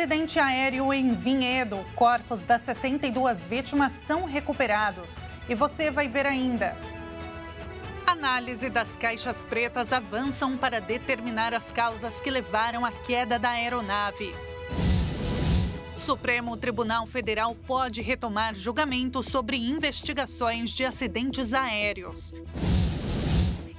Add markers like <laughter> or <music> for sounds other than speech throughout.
Acidente aéreo em Vinhedo. Corpos das 62 vítimas são recuperados. E você vai ver ainda. Análise das caixas pretas avançam para determinar as causas que levaram à queda da aeronave. Supremo Tribunal Federal pode retomar julgamento sobre investigações de acidentes aéreos.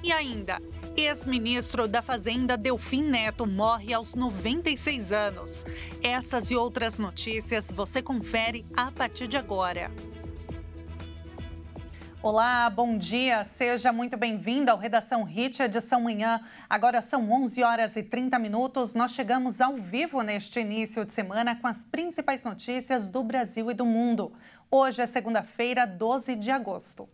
E ainda, Ex-ministro da Fazenda Delfim Neto morre aos 96 anos. Essas e outras notícias você confere a partir de agora. Olá, bom dia. Seja muito bem-vindo ao Redação Hit edição manhã. Agora são 11 horas e 30 minutos. Nós chegamos ao vivo neste início de semana com as principais notícias do Brasil e do mundo. Hoje é segunda-feira, 12 de agosto.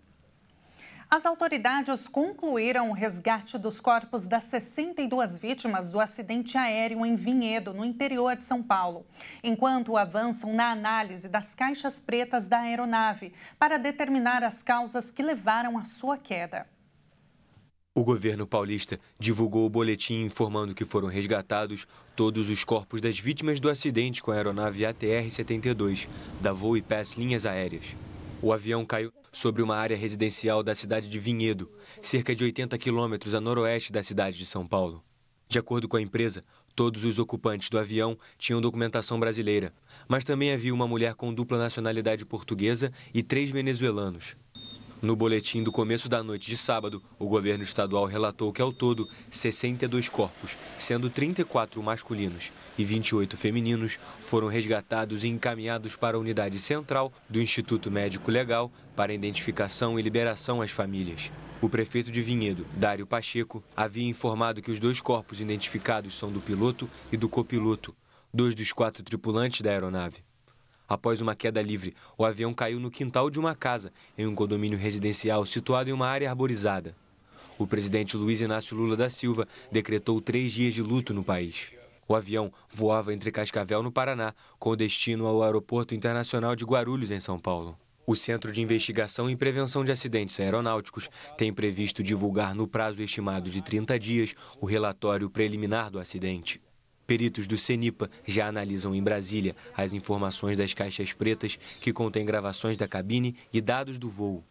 As autoridades concluíram o resgate dos corpos das 62 vítimas do acidente aéreo em Vinhedo, no interior de São Paulo, enquanto avançam na análise das caixas pretas da aeronave para determinar as causas que levaram à sua queda. O governo paulista divulgou o boletim informando que foram resgatados todos os corpos das vítimas do acidente com a aeronave ATR-72 da Voo e Pass Linhas Aéreas. O avião caiu sobre uma área residencial da cidade de Vinhedo, cerca de 80 quilômetros a noroeste da cidade de São Paulo. De acordo com a empresa, todos os ocupantes do avião tinham documentação brasileira, mas também havia uma mulher com dupla nacionalidade portuguesa e três venezuelanos. No boletim do começo da noite de sábado, o governo estadual relatou que ao todo 62 corpos, sendo 34 masculinos e 28 femininos, foram resgatados e encaminhados para a unidade central do Instituto Médico Legal para identificação e liberação às famílias. O prefeito de Vinhedo, Dário Pacheco, havia informado que os dois corpos identificados são do piloto e do copiloto, dois dos quatro tripulantes da aeronave após uma queda livre. O avião caiu no quintal de uma casa, em um condomínio residencial situado em uma área arborizada. O presidente Luiz Inácio Lula da Silva decretou três dias de luto no país. O avião voava entre Cascavel, no Paraná, com destino ao Aeroporto Internacional de Guarulhos, em São Paulo. O Centro de Investigação e Prevenção de Acidentes Aeronáuticos tem previsto divulgar no prazo estimado de 30 dias o relatório preliminar do acidente. Peritos do CENIPA já analisam em Brasília as informações das caixas pretas que contêm gravações da cabine e dados do voo.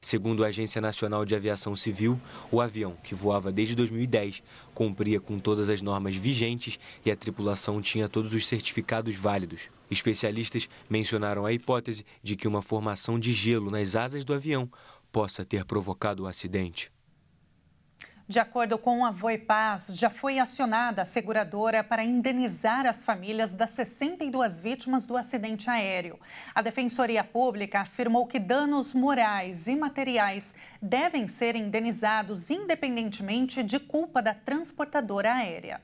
Segundo a Agência Nacional de Aviação Civil, o avião, que voava desde 2010, cumpria com todas as normas vigentes e a tripulação tinha todos os certificados válidos. Especialistas mencionaram a hipótese de que uma formação de gelo nas asas do avião possa ter provocado o acidente. De acordo com a Voipaz, já foi acionada a seguradora para indenizar as famílias das 62 vítimas do acidente aéreo. A Defensoria Pública afirmou que danos morais e materiais devem ser indenizados independentemente de culpa da transportadora aérea.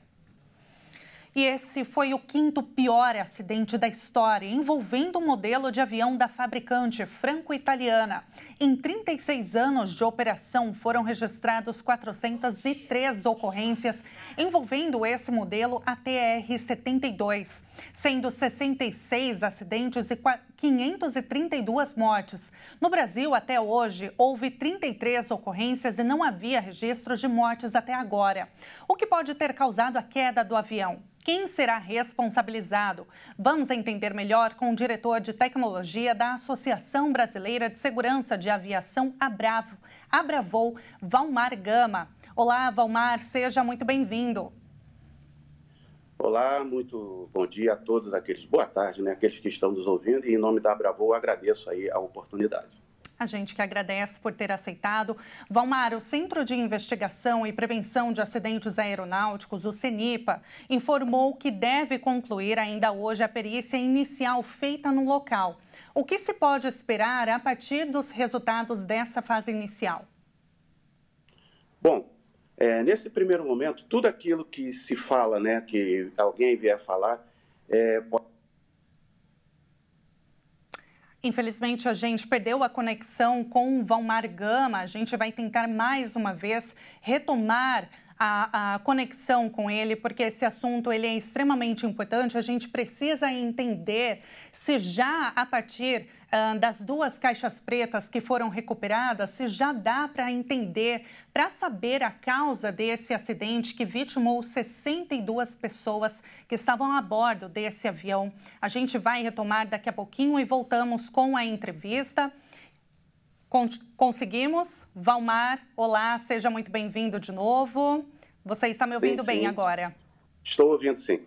E esse foi o quinto pior acidente da história, envolvendo um modelo de avião da fabricante franco-italiana. Em 36 anos de operação, foram registrados 403 ocorrências envolvendo esse modelo ATR-72, sendo 66 acidentes e 532 mortes. No Brasil, até hoje, houve 33 ocorrências e não havia registros de mortes até agora, o que pode ter causado a queda do avião. Quem será responsabilizado? Vamos entender melhor com o diretor de tecnologia da Associação Brasileira de Segurança de Aviação Abravo, Abravou, Valmar Gama. Olá, Valmar, seja muito bem-vindo. Olá, muito bom dia a todos aqueles, boa tarde, né, aqueles que estão nos ouvindo e em nome da Abravou agradeço aí a oportunidade. A gente que agradece por ter aceitado. Valmar, o Centro de Investigação e Prevenção de Acidentes Aeronáuticos, o CENIPA, informou que deve concluir ainda hoje a perícia inicial feita no local. O que se pode esperar a partir dos resultados dessa fase inicial? Bom, é, nesse primeiro momento, tudo aquilo que se fala, né, que alguém vier falar, é, pode Infelizmente, a gente perdeu a conexão com o Valmar Gama. A gente vai tentar mais uma vez retomar a, a, conexão com ele, porque esse assunto ele é extremamente importante. A gente precisa entender se já a partir uh, das duas caixas pretas que foram recuperadas, se já dá para entender, para saber a causa desse acidente que vitimou 62 pessoas que estavam a bordo desse avião. A gente vai retomar daqui a pouquinho e voltamos com a entrevista conseguimos? Valmar, olá, seja muito bem-vindo de novo. Você está me ouvindo sim, sim. bem agora? Estou ouvindo, sim.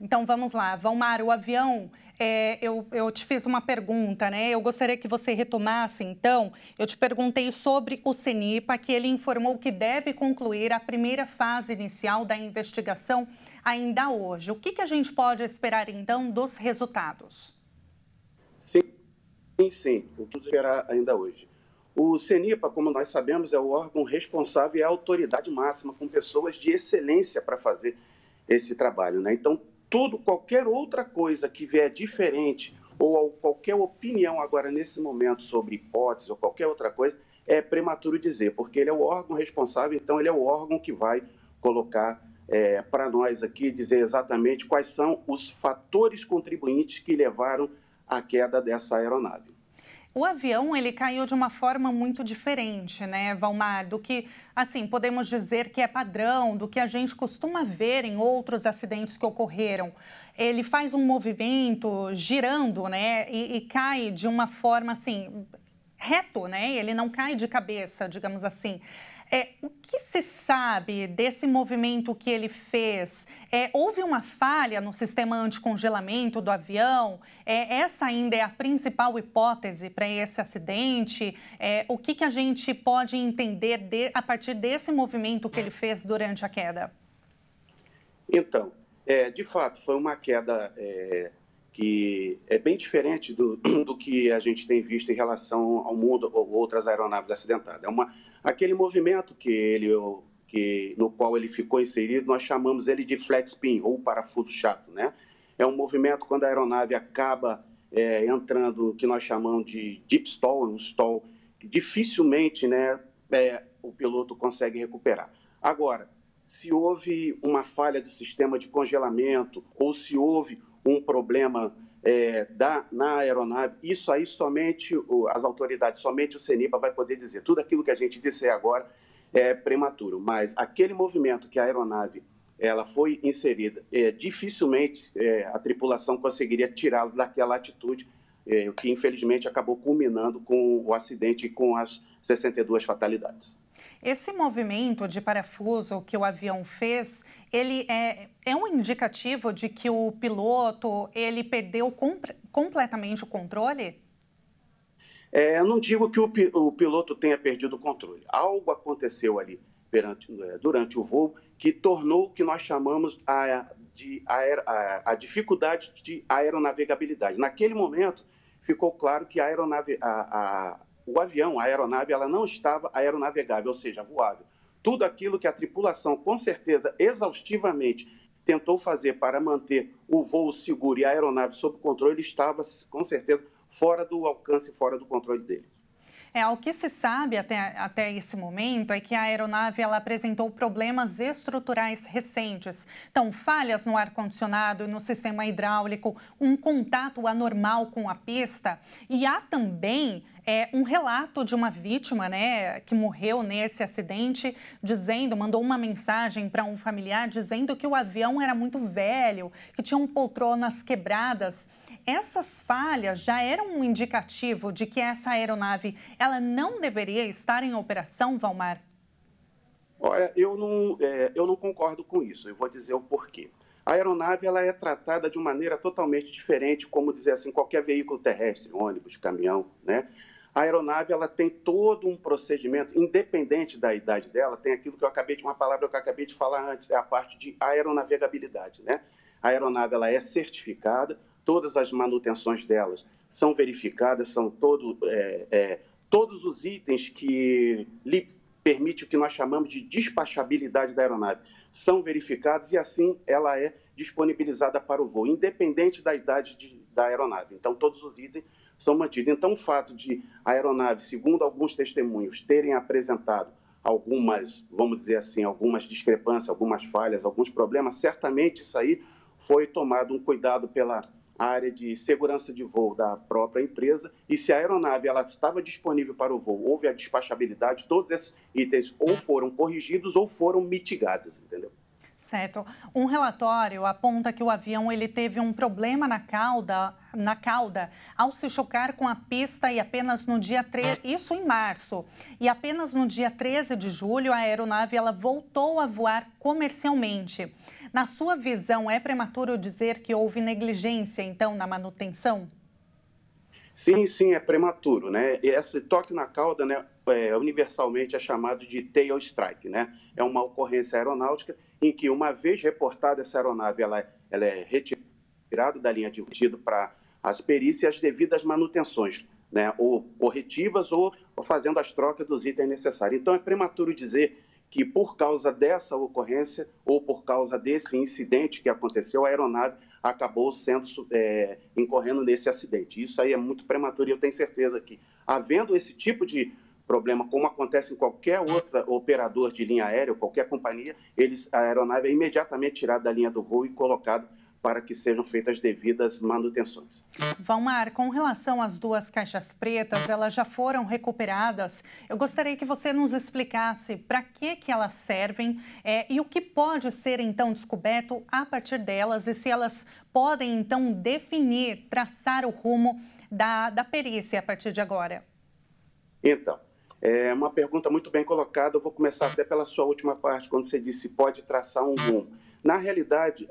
Então vamos lá, Valmar, o avião. É, eu, eu te fiz uma pergunta, né? Eu gostaria que você retomasse, então. Eu te perguntei sobre o CENIPA, que ele informou que deve concluir a primeira fase inicial da investigação ainda hoje. O que, que a gente pode esperar, então, dos resultados? Sim, sim. O que esperar ainda hoje? O CENIPA, como nós sabemos, é o órgão responsável e a autoridade máxima, com pessoas de excelência para fazer esse trabalho. Né? Então, tudo, qualquer outra coisa que vier diferente ou qualquer opinião agora nesse momento sobre hipótese ou qualquer outra coisa, é prematuro dizer, porque ele é o órgão responsável, então ele é o órgão que vai colocar é, para nós aqui, dizer exatamente quais são os fatores contribuintes que levaram à queda dessa aeronave. O avião ele caiu de uma forma muito diferente, né, Valmar, do que assim podemos dizer que é padrão, do que a gente costuma ver em outros acidentes que ocorreram. Ele faz um movimento girando, né, e, e cai de uma forma assim reto, né? Ele não cai de cabeça, digamos assim. É, o que se sabe desse movimento que ele fez? É, houve uma falha no sistema anticongelamento do avião? É, essa ainda é a principal hipótese para esse acidente? É, o que, que a gente pode entender de, a partir desse movimento que ele fez durante a queda? Então, é, de fato, foi uma queda é, que é bem diferente do, <clears throat> do que a gente tem visto em relação ao mundo ou outras aeronaves acidentadas. É uma Aquele movimento que ele, que, no qual ele ficou inserido, nós chamamos ele de flexpin, ou parafuso chato, né? É um movimento quando a aeronave acaba é, entrando que nós chamamos de deep stall, um stall que dificilmente né, é, o piloto consegue recuperar. Agora, se houve uma falha do sistema de congelamento ou se houve um problema é, da, na aeronave, isso aí somente o, as autoridades, somente o CENIPA vai poder dizer. Tudo aquilo que a gente disse agora é prematuro, mas aquele movimento que a aeronave ela foi inserida, é, dificilmente é, a tripulação conseguiria tirá-lo daquela atitude, é, o que infelizmente acabou culminando com o acidente e com as 62 fatalidades. Esse movimento de parafuso que o avião fez, ele é, é um indicativo de que o piloto ele perdeu comp completamente o controle? É, eu não digo que o, o, piloto tenha perdido o controle. Algo aconteceu ali perante, é, durante o voo que tornou o que nós chamamos a, de a, a dificuldade de aeronavegabilidade. Naquele momento, ficou claro que a aeronave, a, o avião, a aeronave, ela não estava aeronavegável, ou seja, voável. Tudo aquilo que a tripulação, com certeza, exaustivamente tentou fazer para manter o voo seguro e a aeronave sob controle, estava, com certeza, fora do alcance, fora do controle dele. É, ao que se sabe até, até esse momento é que a aeronave ela apresentou problemas estruturais recentes. Então, falhas no ar-condicionado e no sistema hidráulico, um contato anormal com a pista e há também é, um relato de uma vítima né, que morreu nesse acidente, dizendo, mandou uma mensagem para um familiar dizendo que o avião era muito velho, que tinham poltronas quebradas essas falhas já eram um indicativo de que essa aeronave ela não deveria estar em operação, Valmar? Olha, eu não, é, eu não concordo com isso. Eu vou dizer o porquê. A aeronave ela é tratada de uma maneira totalmente diferente, como dizer assim, qualquer veículo terrestre, ônibus, caminhão, né? A aeronave ela tem todo um procedimento, independente da idade dela, tem aquilo que eu acabei de uma palavra que eu acabei de falar antes, é a parte de aeronavegabilidade, né? A aeronave ela é certificada, todas as manutenções delas são verificadas, são todo, é, é, todos os itens que lhe permite o que nós chamamos de despachabilidade da aeronave são verificados e assim ela é disponibilizada para o voo, independente da idade de, da aeronave. Então, todos os itens são mantidos. Então, o fato de a aeronave, segundo alguns testemunhos, terem apresentado algumas, vamos dizer assim, algumas discrepâncias, algumas falhas, alguns problemas, certamente isso aí foi tomado um cuidado pela a área de segurança de voo da própria empresa e se a aeronave ela estava disponível para o voo, houve a despachabilidade, todos esses itens ou foram corrigidos ou foram mitigados, entendeu? Certo. Um relatório aponta que o avião ele teve um problema na cauda, na cauda ao se chocar com a pista e apenas no dia 3, isso em março. E apenas no dia 13 de julho a aeronave ela voltou a voar comercialmente. Na sua visão, é prematuro dizer que houve negligência, então, na manutenção? Sim, sim, é prematuro, né? Esse toque na cauda, né, é, universalmente é chamado de tail strike, né? É uma ocorrência aeronáutica em que, uma vez reportada essa aeronave, ela, é, ela é retirada da linha de rugido para as perícias devidas manutenções, né? Ou corretivas ou fazendo as trocas dos itens necessários. Então, é prematuro dizer que por causa dessa ocorrência ou por causa desse incidente que aconteceu, a aeronave acabou sendo é, incorrendo nesse acidente. Isso aí é muito prematuro e eu tenho certeza que, havendo esse tipo de problema, como acontece em qualquer outro operador de linha aérea, qualquer companhia, eles, a aeronave é imediatamente tirada da linha do voo e colocada para que sejam feitas devidas manutenções. Valmar, com relação às duas caixas pretas, elas já foram recuperadas. Eu gostaria que você nos explicasse para que, que elas servem é, e o que pode ser então descoberto a partir delas e se elas podem então definir, traçar o rumo da, da perícia a partir de agora. Então, é uma pergunta muito bem colocada. Eu vou começar até pela sua última parte, quando você disse pode traçar um rumo. Na realidade,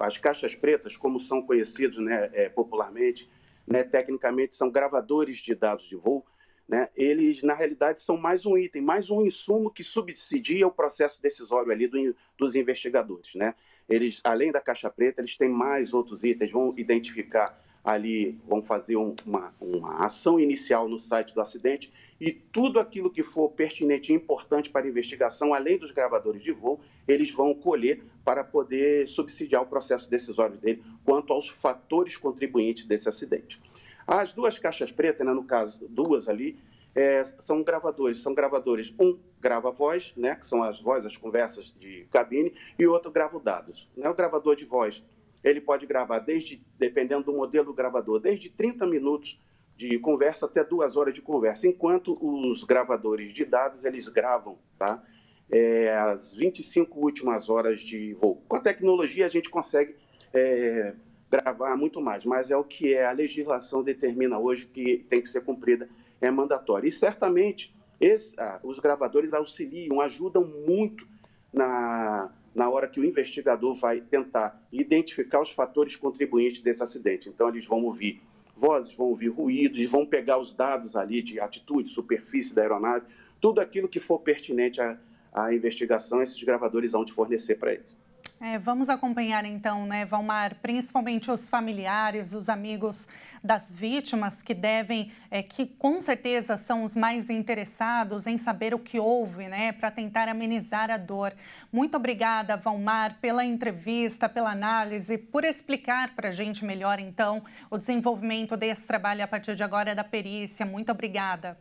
as caixas pretas, como são conhecidos né, é, popularmente, né, tecnicamente são gravadores de dados de voo, né, eles na realidade são mais um item, mais um insumo que subsidia o processo decisório ali do, dos investigadores. Né? Eles, além da caixa preta, eles têm mais outros itens, vão identificar ali, vão fazer uma, uma ação inicial no site do acidente e tudo aquilo que for pertinente e importante para a investigação, além dos gravadores de voo, eles vão colher para poder subsidiar o processo decisório dele quanto aos fatores contribuintes desse acidente. As duas caixas pretas, né, no caso, duas ali, é, são gravadores. São gravadores, um grava voz, né, que são as vozes, as conversas de cabine, e o outro grava dados. Né? O gravador de voz, ele pode gravar desde, dependendo do modelo do gravador, desde 30 minutos de conversa, até duas horas de conversa, enquanto os gravadores de dados, eles gravam, tá? É, as 25 últimas horas de voo. Com a tecnologia a gente consegue é, gravar muito mais, mas é o que é a legislação determina hoje que tem que ser cumprida, é mandatório. E certamente esse, ah, os gravadores auxiliam, ajudam muito na, na hora que o investigador vai tentar identificar os fatores contribuintes desse acidente. Então, eles vão ouvir vozes, vão ouvir ruídos, vão pegar os dados ali de atitude, superfície da aeronave, tudo aquilo que for pertinente à, à investigação, esses gravadores vão te fornecer para eles. É, vamos acompanhar então, né, Valmar, principalmente os familiares, os amigos das vítimas que devem, é, que com certeza são os mais interessados em saber o que houve, né, para tentar amenizar a dor. Muito obrigada, Valmar, pela entrevista, pela análise, por explicar para a gente melhor então o desenvolvimento desse trabalho a partir de agora da perícia. Muito obrigada.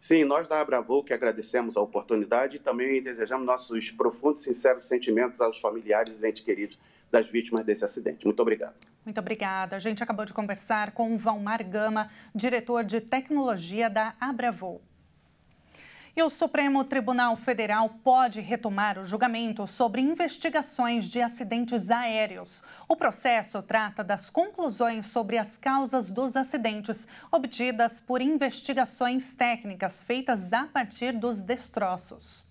Sim, nós da Abravou que agradecemos a oportunidade e também desejamos nossos profundos e sinceros sentimentos aos familiares e entes queridos das vítimas desse acidente. Muito obrigado. Muito obrigada. A gente acabou de conversar com o Valmar Gama, diretor de tecnologia da Abravou. E o Supremo Tribunal Federal pode retomar o julgamento sobre investigações de acidentes aéreos. O processo trata das conclusões sobre as causas dos acidentes, obtidas por investigações técnicas feitas a partir dos destroços.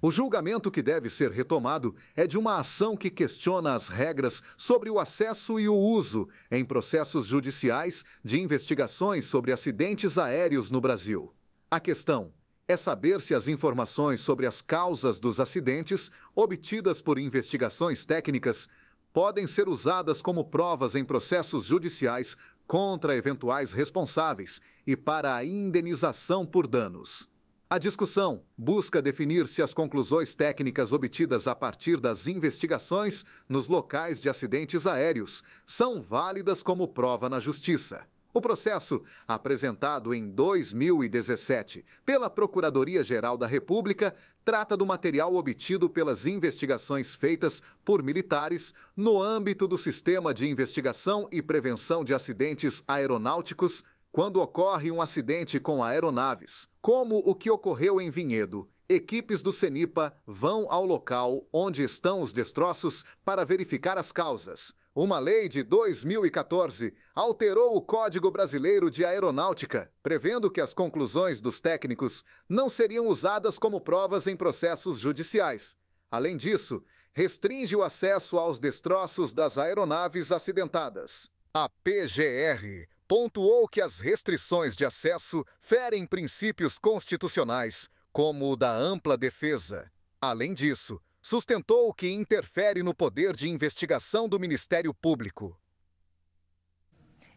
O julgamento que deve ser retomado é de uma ação que questiona as regras sobre o acesso e o uso em processos judiciais de investigações sobre acidentes aéreos no Brasil. A questão é saber se as informações sobre as causas dos acidentes obtidas por investigações técnicas podem ser usadas como provas em processos judiciais contra eventuais responsáveis e para a indenização por danos. A discussão busca definir se as conclusões técnicas obtidas a partir das investigações nos locais de acidentes aéreos são válidas como prova na Justiça. O processo, apresentado em 2017 pela Procuradoria-Geral da República, trata do material obtido pelas investigações feitas por militares no âmbito do Sistema de Investigação e Prevenção de Acidentes Aeronáuticos quando ocorre um acidente com aeronaves, como o que ocorreu em Vinhedo. Equipes do CENIPA vão ao local onde estão os destroços para verificar as causas uma lei de 2014 alterou o Código Brasileiro de Aeronáutica, prevendo que as conclusões dos técnicos não seriam usadas como provas em processos judiciais. Além disso, restringe o acesso aos destroços das aeronaves acidentadas. A PGR pontuou que as restrições de acesso ferem princípios constitucionais, como o da ampla defesa. Além disso, sustentou que interfere no poder de investigação do Ministério Público.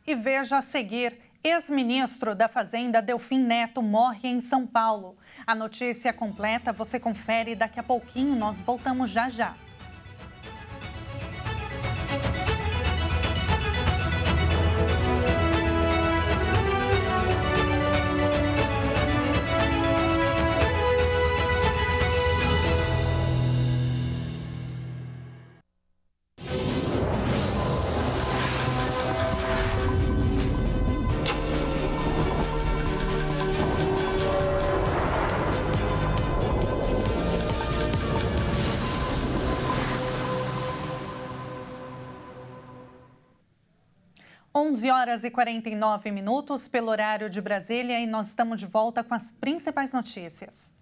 E veja a seguir. Ex-ministro da Fazenda Delfim Neto morre em São Paulo. A notícia completa você confere daqui a pouquinho, nós voltamos já já. 11 horas e 49 minutos pelo horário de Brasília e nós estamos de volta com as principais notícias.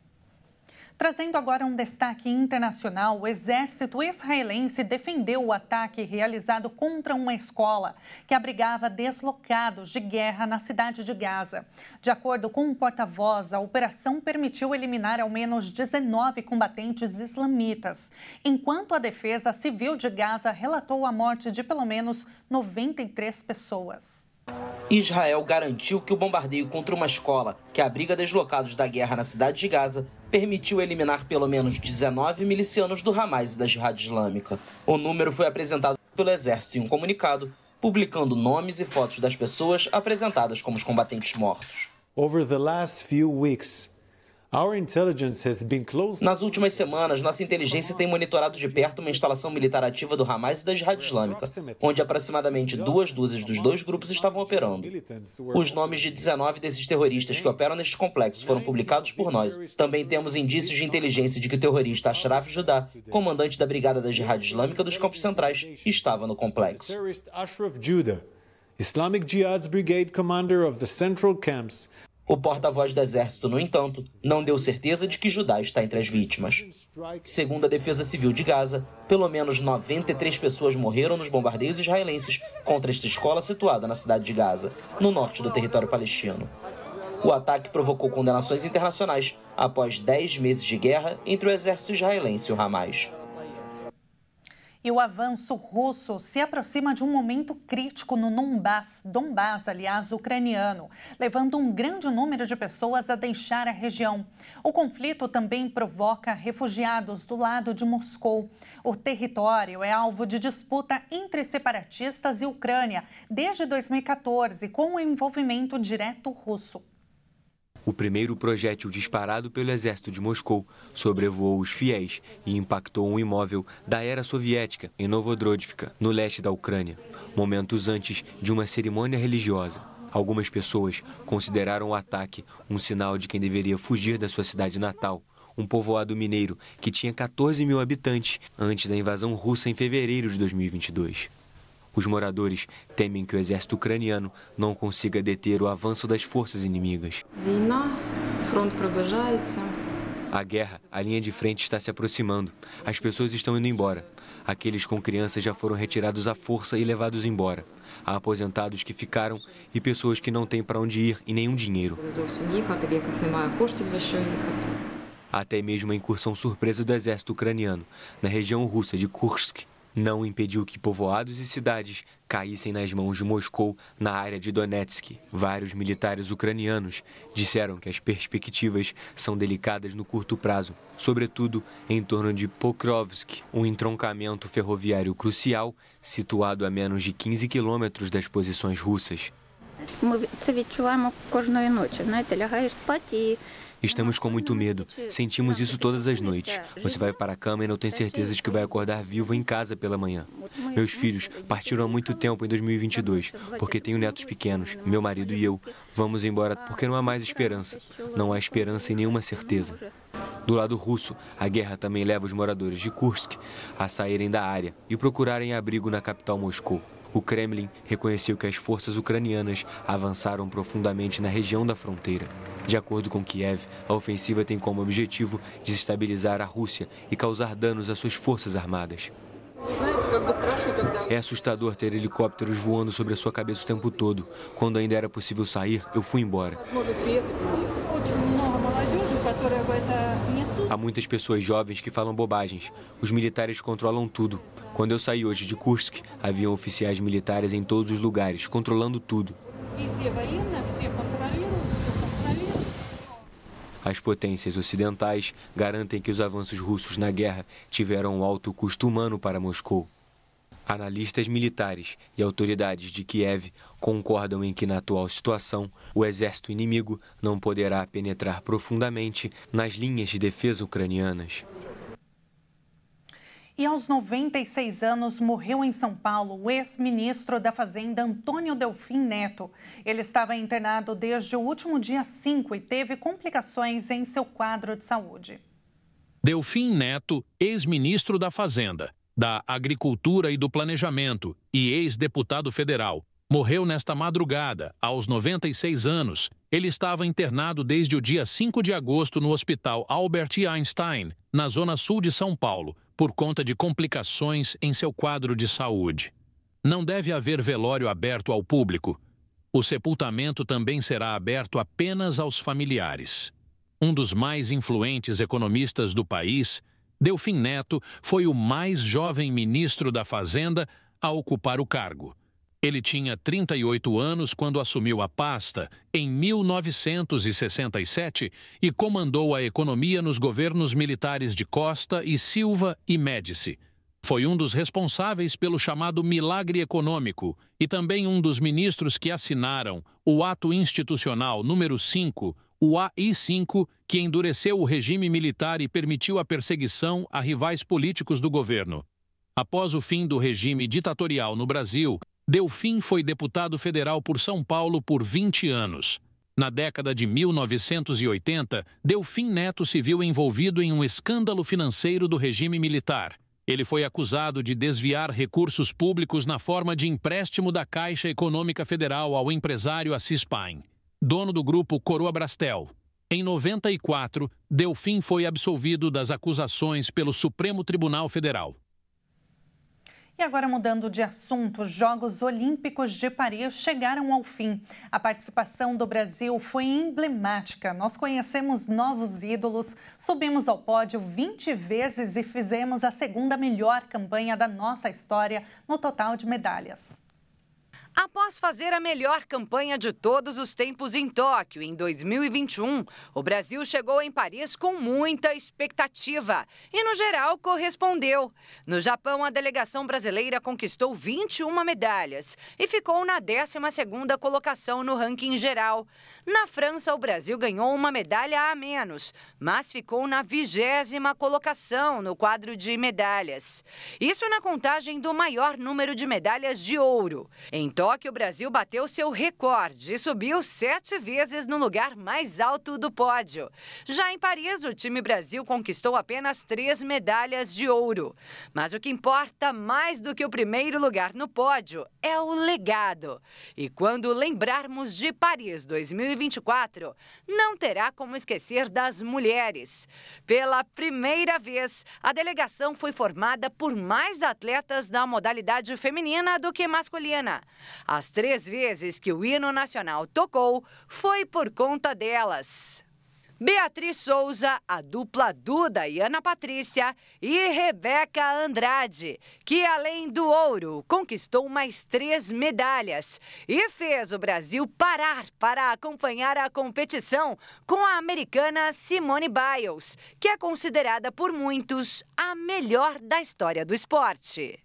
Trazendo agora um destaque internacional, o exército israelense defendeu o ataque realizado contra uma escola que abrigava deslocados de guerra na cidade de Gaza. De acordo com um porta-voz, a operação permitiu eliminar ao menos 19 combatentes islamitas, enquanto a defesa civil de Gaza relatou a morte de pelo menos 93 pessoas. Israel garantiu que o bombardeio contra uma escola que abriga deslocados da guerra na cidade de Gaza permitiu eliminar pelo menos 19 milicianos do Hamas e da Jihad Islâmica. O número foi apresentado pelo Exército em um comunicado, publicando nomes e fotos das pessoas apresentadas como os combatentes mortos. Over the last few weeks, nas últimas semanas, nossa inteligência tem monitorado de perto uma instalação militar ativa do Hamas e da Jihad Islâmica, onde aproximadamente duas dúzias dos dois grupos estavam operando. Os nomes de 19 desses terroristas que operam neste complexo foram publicados por nós. Também temos indícios de inteligência de que o terrorista Ashraf Judá, comandante da brigada da Jihad Islâmica dos Campos Centrais, estava no complexo. Islamic Jihad's brigade commander of the central camps o porta-voz do exército, no entanto, não deu certeza de que Judá está entre as vítimas. Segundo a Defesa Civil de Gaza, pelo menos 93 pessoas morreram nos bombardeios israelenses contra esta escola situada na cidade de Gaza, no norte do território palestino. O ataque provocou condenações internacionais após 10 meses de guerra entre o exército israelense e o Hamas. E o avanço russo se aproxima de um momento crítico no Donbass, Donbass, aliás, ucraniano, levando um grande número de pessoas a deixar a região. O conflito também provoca refugiados do lado de Moscou. O território é alvo de disputa entre separatistas e Ucrânia desde 2014, com o envolvimento direto russo. O primeiro projétil disparado pelo exército de Moscou sobrevoou os fiéis e impactou um imóvel da era soviética em Novodrodvka, no leste da Ucrânia, momentos antes de uma cerimônia religiosa. Algumas pessoas consideraram o ataque um sinal de quem deveria fugir da sua cidade natal, um povoado mineiro que tinha 14 mil habitantes antes da invasão russa em fevereiro de 2022. Os moradores temem que o exército ucraniano não consiga deter o avanço das forças inimigas. A guerra, a linha de frente está se aproximando. As pessoas estão indo embora. Aqueles com crianças já foram retirados à força e levados embora. Há aposentados que ficaram e pessoas que não têm para onde ir e nenhum dinheiro. Até mesmo a incursão surpresa do exército ucraniano na região russa de Kursk não impediu que povoados e cidades caíssem nas mãos de Moscou na área de Donetsk. Vários militares ucranianos disseram que as perspectivas são delicadas no curto prazo, sobretudo em torno de Pokrovsk, um entroncamento ferroviário crucial situado a menos de 15 quilômetros das posições russas. Ми це відчуваємо кожної ночі. Знаєте, Estamos com muito medo. Sentimos isso todas as noites. Você vai para a cama e não tem certeza de que vai acordar vivo em casa pela manhã. Meus filhos partiram há muito tempo em 2022, porque tenho netos pequenos, meu marido e eu. Vamos embora porque não há mais esperança. Não há esperança e nenhuma certeza. Do lado russo, a guerra também leva os moradores de Kursk a saírem da área e procurarem abrigo na capital Moscou. O Kremlin reconheceu que as forças ucranianas avançaram profundamente na região da fronteira. De acordo com Kiev, a ofensiva tem como objetivo desestabilizar a Rússia e causar danos às suas forças armadas. É assustador ter helicópteros voando sobre a sua cabeça o tempo todo. Quando ainda era possível sair, eu fui embora. Há muitas pessoas jovens que falam bobagens. Os militares controlam tudo. Quando eu saí hoje de Kursk, haviam oficiais militares em todos os lugares, controlando tudo. As potências ocidentais garantem que os avanços russos na guerra tiveram um alto custo humano para Moscou. Analistas militares e autoridades de Kiev concordam em que, na atual situação, o exército inimigo não poderá penetrar profundamente nas linhas de defesa ucranianas. E aos 96 anos morreu em São Paulo o ex-ministro da Fazenda Antônio Delfim Neto. Ele estava internado desde o último dia 5 e teve complicações em seu quadro de saúde. Delfim Neto, ex-ministro da Fazenda, da Agricultura e do Planejamento e ex-deputado federal, morreu nesta madrugada, aos 96 anos. Ele estava internado desde o dia 5 de agosto no Hospital Albert Einstein, na zona sul de São Paulo, por conta de complicações em seu quadro de saúde. Não deve haver velório aberto ao público. O sepultamento também será aberto apenas aos familiares. Um dos mais influentes economistas do país, Delfim Neto, foi o mais jovem ministro da Fazenda a ocupar o cargo. Ele tinha 38 anos quando assumiu a pasta em 1967 e comandou a economia nos governos militares de Costa e Silva e Médici. Foi um dos responsáveis pelo chamado milagre econômico e também um dos ministros que assinaram o Ato Institucional número 5, o AI-5, que endureceu o regime militar e permitiu a perseguição a rivais políticos do governo. Após o fim do regime ditatorial no Brasil, Delfim foi deputado federal por São Paulo por 20 anos. Na década de 1980, Delfim Neto se viu envolvido em um escândalo financeiro do regime militar. Ele foi acusado de desviar recursos públicos na forma de empréstimo da Caixa Econômica Federal ao empresário Assis Pain, dono do grupo Coroa Brastel. Em 94, Delfim foi absolvido das acusações pelo Supremo Tribunal Federal. E agora, mudando de assunto, os Jogos Olímpicos de Paris chegaram ao fim. A participação do Brasil foi emblemática. Nós conhecemos novos ídolos, subimos ao pódio 20 vezes e fizemos a segunda melhor campanha da nossa história no total de medalhas. Após fazer a melhor campanha de todos os tempos em Tóquio em 2021, o Brasil chegou em Paris com muita expectativa e, no geral, correspondeu. No Japão, a delegação brasileira conquistou 21 medalhas e ficou na 12ª colocação no ranking geral. Na França, o Brasil ganhou uma medalha a menos, mas ficou na 20 colocação no quadro de medalhas. Isso na contagem do maior número de medalhas de ouro. Em Tóquio, só que o Brasil bateu seu recorde e subiu sete vezes no lugar mais alto do pódio. Já em Paris, o time Brasil conquistou apenas três medalhas de ouro. Mas o que importa mais do que o primeiro lugar no pódio é o legado. E quando lembrarmos de Paris 2024, não terá como esquecer das mulheres. Pela primeira vez, a delegação foi formada por mais atletas da modalidade feminina do que masculina. As três vezes que o hino nacional tocou foi por conta delas. Beatriz Souza, a dupla Duda e Ana Patrícia, e Rebeca Andrade, que além do ouro, conquistou mais três medalhas e fez o Brasil parar para acompanhar a competição com a americana Simone Biles, que é considerada por muitos a melhor da história do esporte.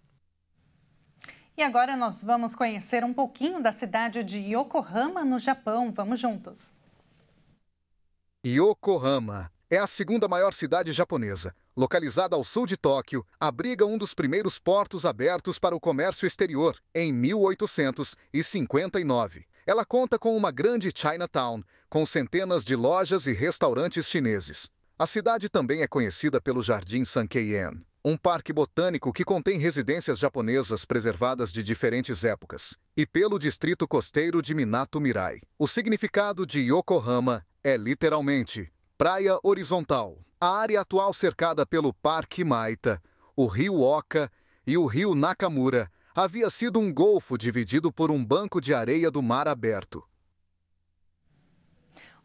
E agora nós vamos conhecer um pouquinho da cidade de Yokohama, no Japão. Vamos juntos. Yokohama é a segunda maior cidade japonesa. Localizada ao sul de Tóquio, abriga um dos primeiros portos abertos para o comércio exterior em 1859. Ela conta com uma grande Chinatown, com centenas de lojas e restaurantes chineses. A cidade também é conhecida pelo Jardim Sankeien um parque botânico que contém residências japonesas preservadas de diferentes épocas, e pelo distrito costeiro de Minato Mirai. O significado de Yokohama é literalmente praia horizontal. A área atual cercada pelo Parque Maita, o rio Oka e o rio Nakamura havia sido um golfo dividido por um banco de areia do mar aberto.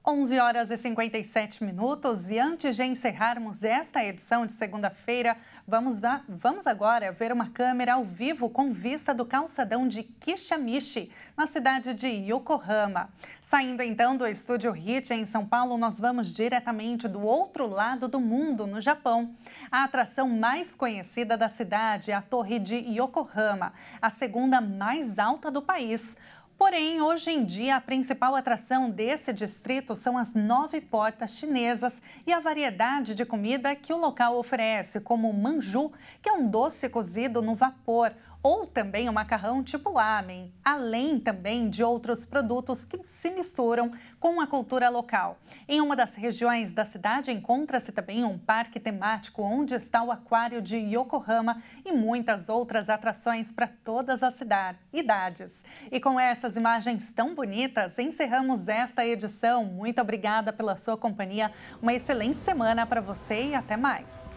11 horas e 57 minutos e antes de encerrarmos esta edição de segunda-feira, vamos, vamos agora ver uma câmera ao vivo com vista do calçadão de Kishamishi, na cidade de Yokohama. Saindo então do estúdio Hit em São Paulo, nós vamos diretamente do outro lado do mundo, no Japão. A atração mais conhecida da cidade é a Torre de Yokohama, a segunda mais alta do país. Porém, hoje em dia, a principal atração desse distrito são as nove portas chinesas e a variedade de comida que o local oferece, como o manju, que é um doce cozido no vapor, ou também o macarrão tipo ramen, além também de outros produtos que se misturam com a cultura local. Em uma das regiões da cidade encontra-se também um parque temático onde está o aquário de Yokohama e muitas outras atrações para todas as cidades, idades. E com essas imagens tão bonitas, encerramos esta edição. Muito obrigada pela sua companhia. Uma excelente semana para você e até mais.